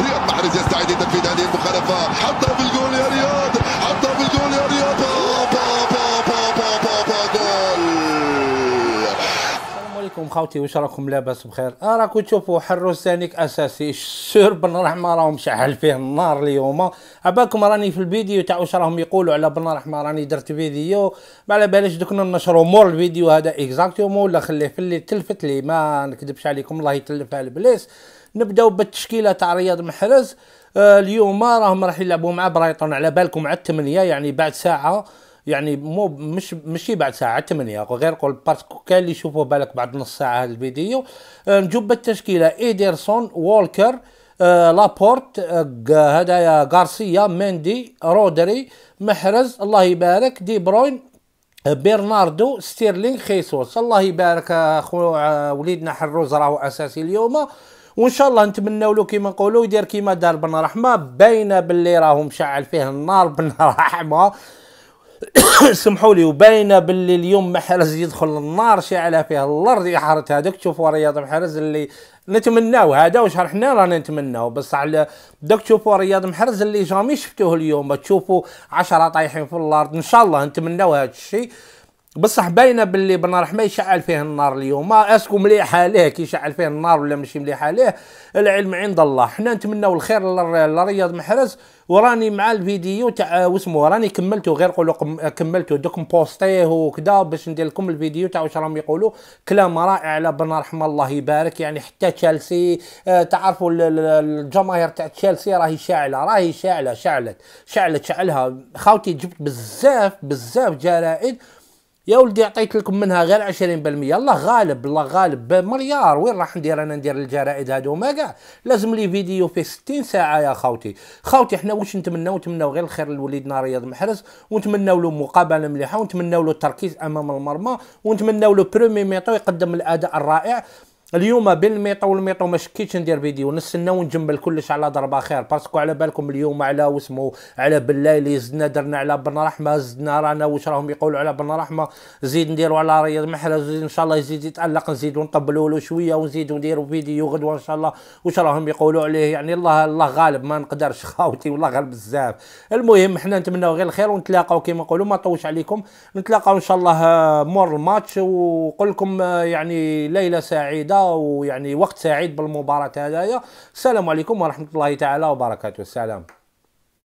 رياض محرز يستعيد لتنفيذ هذه المخالفة حطها في الجول يا رياض حطها في الجول يا رياض با با با با با با جول السلام عليكم خوتي واش راكم لاباس بخير راكم تشوفوا حروس ثانيك اساسي سير بن رحمه راهم شعل فيه النار اليوم عباكم راني في الفيديو تاع واش راهم يقولوا على بن رحمه راني درت فيديو ما على باليش دوك ننشروا مور الفيديو هذا اكزاكتومون ولا خليه في اللي تلفت لي ما نكذبش عليكم الله يتلفها البليس نبداو بالتشكيله تاع رياض محرز آه، اليوم راهم راح يلعبوا مع برايتون على بالكم على الثمانيه يعني بعد ساعه يعني مو مش ماشي بعد ساعه 8 غير قول باسكو كاين اللي يشوفوه بالك بعد نص ساعه الفيديو آه، نجوب بالتشكيله ايدرسون وولكر آه لابورت آه هدايا غارسيا مندي رودري محرز الله يبارك دي بروين آه، برناردو ستيرلينغ خيسوس الله يبارك اخو وليدنا حروز راهو اساسي اليوم وان شاء الله نتمنوا له كيما نقولوا يدير كيما دار بن رحمه باينه باللي راهو مشعل فيه النار بن رحمه سمحوا لي وباينه باللي اليوم محرز يدخل النار شاعله فيه الارض يحرت هذاك تشوفوا رياض محرز اللي نتمناو هذا واش حنا رانا نتمناو بس على داك تشوفوا رياض محرز اللي جامي شفتوه اليوم تشوفوا 10 طايحين في الارض ان شاء الله نتمناو هذا الشيء بصح باينه باللي بن رحمه يشعل فيه النار اليوم اسكو مليحه ليه كي يشعل فيه النار ولا ماشي مليحه ليه العلم عند الله حنا نتمنوا الخير لرياض محرز وراني مع الفيديو تاع آه، واسمو راني كملته غير قولوا آه، كملته دوك بوستيه وكذا باش ندير لكم الفيديو تاع واش راهم يقولوا كلام رائع على بن رحمه الله يبارك يعني حتى تشيلسي آه، تعرفوا الجماهير تاع تشيلسي راهي شاعله راهي شاعله شعلت شعلت شعلها خاوتي جبت بزاف بزاف جرائد يا ولدي عطيت لكم منها غير 20% الله غالب الله غالب بمليار وين راح ندير انا ندير الجرائد هادو ما كاع لازم لي فيديو في 60 ساعه يا خوتي خوتي حنا واش نتمناو نتمناو غير الخير لوليدنا رياض محرز ونتمناو له مقابله مليحه ونتمناو له التركيز امام المرمى ونتمناو له برومي ميطو يقدم الاداء الرائع اليوم بالميطا والميطا ما شكيتش ندير فيديو نستنى ونجمل كلش على ضربه خير باسكو على بالكم اليوم على واسمو على بالليل زدنا درنا على بن رحمه زدنا رانا واش راهم يقولوا على بن رحمه زيد نديروا على رياض محرز ان شاء الله يزيد يتالق نزيدوا نطبلوا له شويه ونزيدوا نديروا فيديو غدوه ان شاء الله واش راهم يقولوا عليه يعني الله الله غالب ما نقدرش خاوتي والله غالب بزاف المهم حنا نتمناو غير الخير ونتلاقاو كما نقولوا ما طولش عليكم نتلاقاو ان شاء الله آه، مور الماتش ونقول لكم آه، يعني ليله سعيده هذا ويعني وقت سعيد بالمباراه هذايا السلام عليكم ورحمه الله تعالى وبركاته السلام